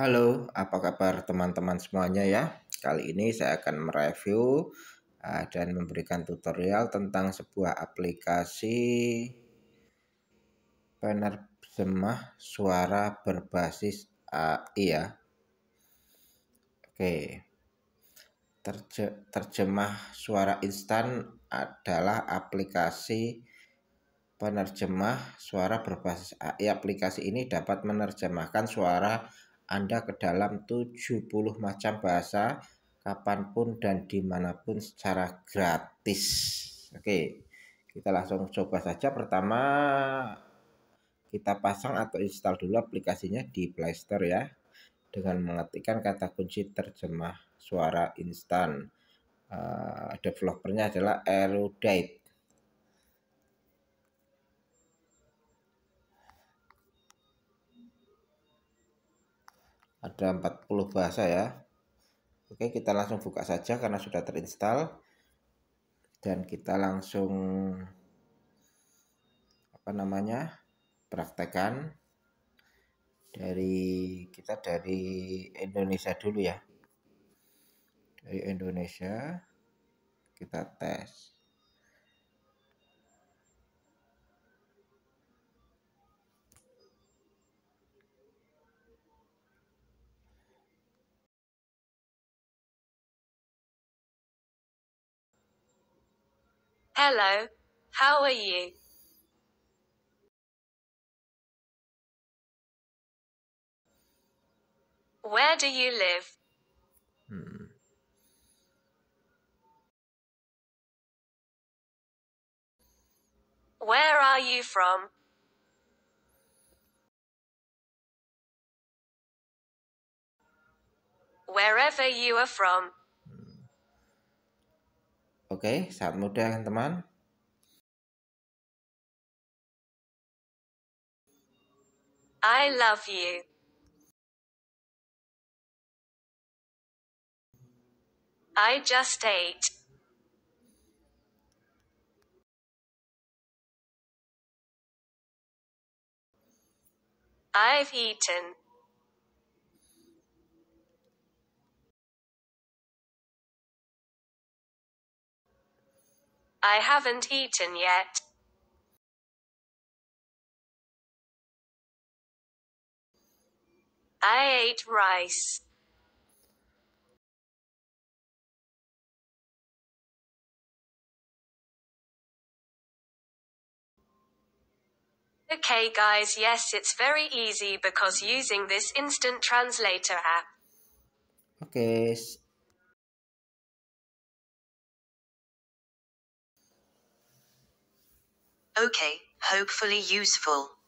Halo, apa kabar teman-teman semuanya ya? Kali ini saya akan mereview uh, dan memberikan tutorial tentang sebuah aplikasi penerjemah suara berbasis AI ya. Oke. Terje terjemah suara instan adalah aplikasi penerjemah suara berbasis AI. Aplikasi ini dapat menerjemahkan suara anda ke dalam 70 macam bahasa kapanpun dan dimanapun secara gratis. Oke, kita langsung coba saja. Pertama, kita pasang atau install dulu aplikasinya di Play ya. Dengan mengetikkan kata kunci terjemah suara instan. Uh, developernya adalah Erudite. ada 40 bahasa ya Oke kita langsung buka saja karena sudah terinstall dan kita langsung apa namanya praktekan dari kita dari Indonesia dulu ya dari Indonesia kita tes Hello, how are you? Where do you live? Hmm. Where are you from? Wherever you are from. Oke, okay, sangat mudah kan teman? I love you. I just ate. I've eaten. I haven't eaten yet. I ate rice. Okay guys, yes, it's very easy because using this instant translator app. Okay, Okay, hopefully useful.